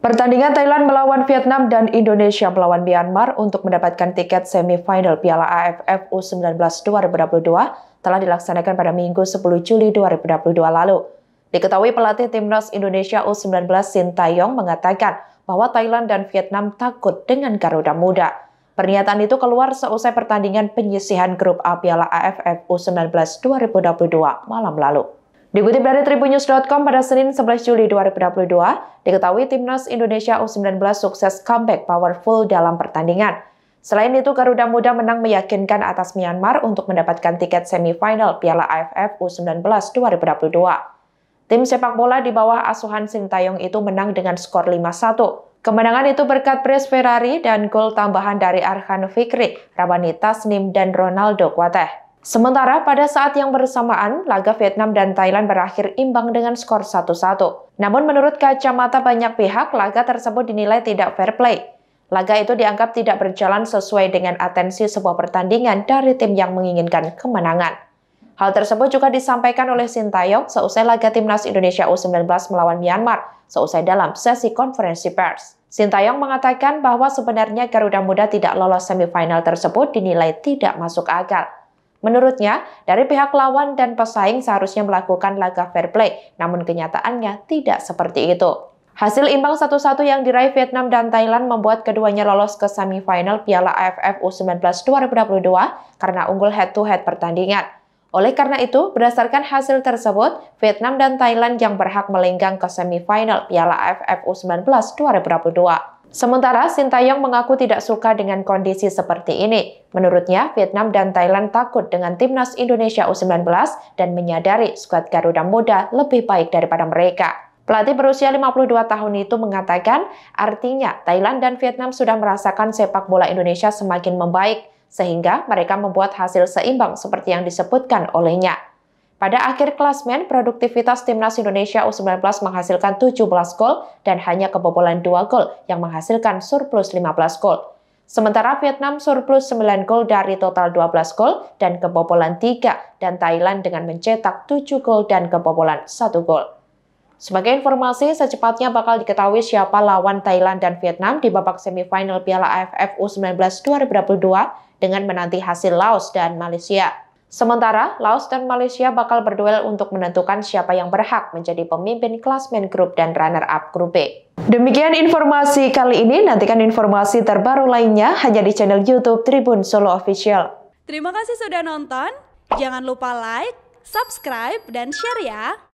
Pertandingan Thailand melawan Vietnam dan Indonesia melawan Myanmar untuk mendapatkan tiket semifinal Piala AFF U19 2022 telah dilaksanakan pada Minggu 10 Juli 2022 lalu. Diketahui pelatih timnas Indonesia U19 Sintayong mengatakan bahwa Thailand dan Vietnam takut dengan Garuda Muda. Pernyataan itu keluar seusai pertandingan penyisihan grup A Piala AFF U19 2022 malam lalu. Dikutip dari tribunnews.com pada Senin 11 Juli 2022, diketahui timnas Indonesia U19 sukses comeback powerful dalam pertandingan. Selain itu, Garuda Muda menang meyakinkan atas Myanmar untuk mendapatkan tiket semifinal Piala AFF U19 2022. Tim sepak bola di bawah asuhan Sintayong itu menang dengan skor 5-1. Kemenangan itu berkat pres Ferrari dan gol tambahan dari Arhan Fikri, Rabanita Snim, dan Ronaldo Kuateh. Sementara pada saat yang bersamaan, laga Vietnam dan Thailand berakhir imbang dengan skor 1-1. Namun menurut kacamata banyak pihak, laga tersebut dinilai tidak fair play. Laga itu dianggap tidak berjalan sesuai dengan atensi sebuah pertandingan dari tim yang menginginkan kemenangan. Hal tersebut juga disampaikan oleh Sintayong seusai laga timnas Indonesia U19 melawan Myanmar seusai dalam sesi konferensi pers. Sintayong mengatakan bahwa sebenarnya Garuda Muda tidak lolos semifinal tersebut dinilai tidak masuk akal. Menurutnya, dari pihak lawan dan pesaing seharusnya melakukan laga fair play, namun kenyataannya tidak seperti itu. Hasil imbang satu-satu yang diraih Vietnam dan Thailand membuat keduanya lolos ke semifinal Piala AFF U19 2022 karena unggul head-to-head -head pertandingan. Oleh karena itu, berdasarkan hasil tersebut, Vietnam dan Thailand yang berhak melenggang ke semifinal Piala AFF U19 2022. Sementara Sintayong mengaku tidak suka dengan kondisi seperti ini. Menurutnya, Vietnam dan Thailand takut dengan timnas Indonesia U19 dan menyadari skuad Garuda Muda lebih baik daripada mereka. Pelatih berusia 52 tahun itu mengatakan, artinya Thailand dan Vietnam sudah merasakan sepak bola Indonesia semakin membaik, sehingga mereka membuat hasil seimbang seperti yang disebutkan olehnya. Pada akhir klasmen, produktivitas timnas Indonesia U19 menghasilkan 17 gol dan hanya kebobolan 2 gol yang menghasilkan surplus 15 gol. Sementara Vietnam surplus 9 gol dari total 12 gol dan kebobolan 3 dan Thailand dengan mencetak 7 gol dan kebobolan 1 gol. Sebagai informasi, secepatnya bakal diketahui siapa lawan Thailand dan Vietnam di babak semifinal Piala AFF U19 2022 dengan menanti hasil Laos dan Malaysia. Sementara, Laos dan Malaysia bakal berduel untuk menentukan siapa yang berhak menjadi pemimpin klasmen grup dan runner-up grup B. Demikian informasi kali ini, nantikan informasi terbaru lainnya hanya di channel Youtube Tribun Solo Official. Terima kasih sudah nonton, jangan lupa like, subscribe, dan share ya!